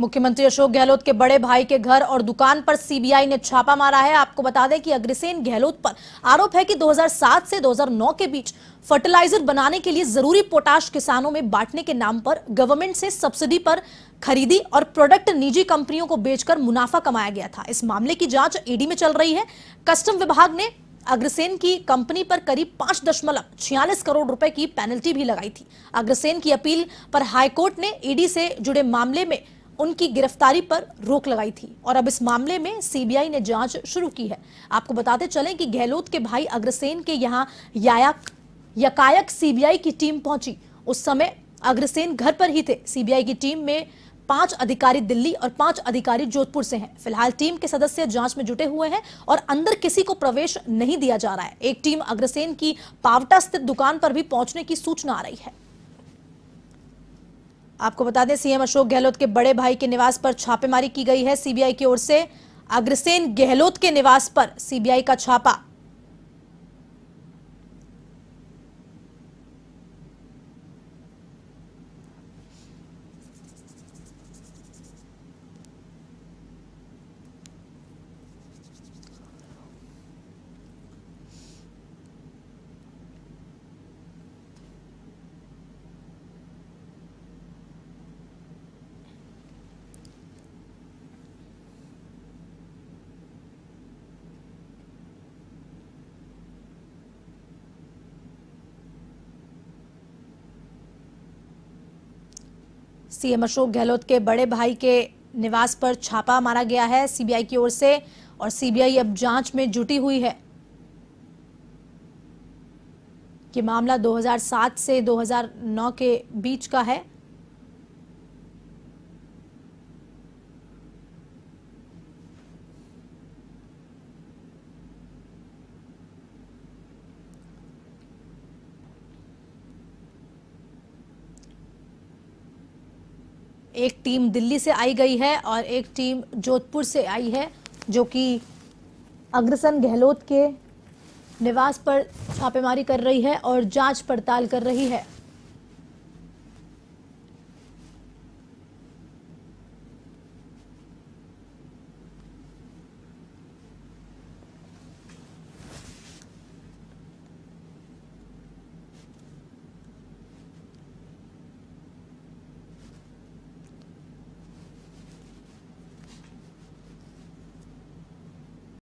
मुख्यमंत्री अशोक गहलोत के बड़े भाई के घर और दुकान पर सीबीआई ने छापा मारा है आपको बता दें कि अग्रसेन गहलोत पर आरोप है कि 2007 से 2009 के बीच फर्टिलाइजर बनाने के लिए जरूरी पोटाश किसानों में बांटने के नाम पर गवर्नमेंट से सब्सिडी पर खरीदी और प्रोडक्ट निजी कंपनियों को बेचकर मुनाफा कमाया गया था इस मामले की जांच ईडी में चल रही है कस्टम विभाग ने अग्रसेन की कंपनी पर करीब पांच दशमलव छियालीस करोड़ रुपए की पेनल्टी भी लगाई थी अग्रसेन की अपील पर हाईकोर्ट ने ईडी से जुड़े मामले में उनकी गिरफ्तारी पर रोक लगाई थी और अब इस मामले में सीबीआई ने जांच शुरू की है आपको बताते चलें कि गहलोत के भाई अग्रसेन के यहाँ यकायक सीबीआई की टीम पहुंची उस समय अग्रसेन घर पर ही थे सीबीआई की टीम में पांच अधिकारी दिल्ली और पांच अधिकारी जोधपुर से हैं फिलहाल टीम के सदस्य जांच में जुटे हुए हैं और अंदर किसी को प्रवेश नहीं दिया जा रहा है एक टीम अग्रसेन की पावटा स्थित दुकान पर भी पहुंचने की सूचना आ रही है आपको बता दें सीएम अशोक गहलोत के बड़े भाई के निवास पर छापेमारी की गई है सीबीआई की ओर से अग्रसेन गहलोत के निवास पर सीबीआई का छापा सीएम अशोक गहलोत के बड़े भाई के निवास पर छापा मारा गया है सीबीआई की ओर से और सीबीआई अब जांच में जुटी हुई है कि मामला 2007 से 2009 के बीच का है एक टीम दिल्ली से आई गई है और एक टीम जोधपुर से आई है जो कि अग्रसन गहलोत के निवास पर छापेमारी कर रही है और जांच पड़ताल कर रही है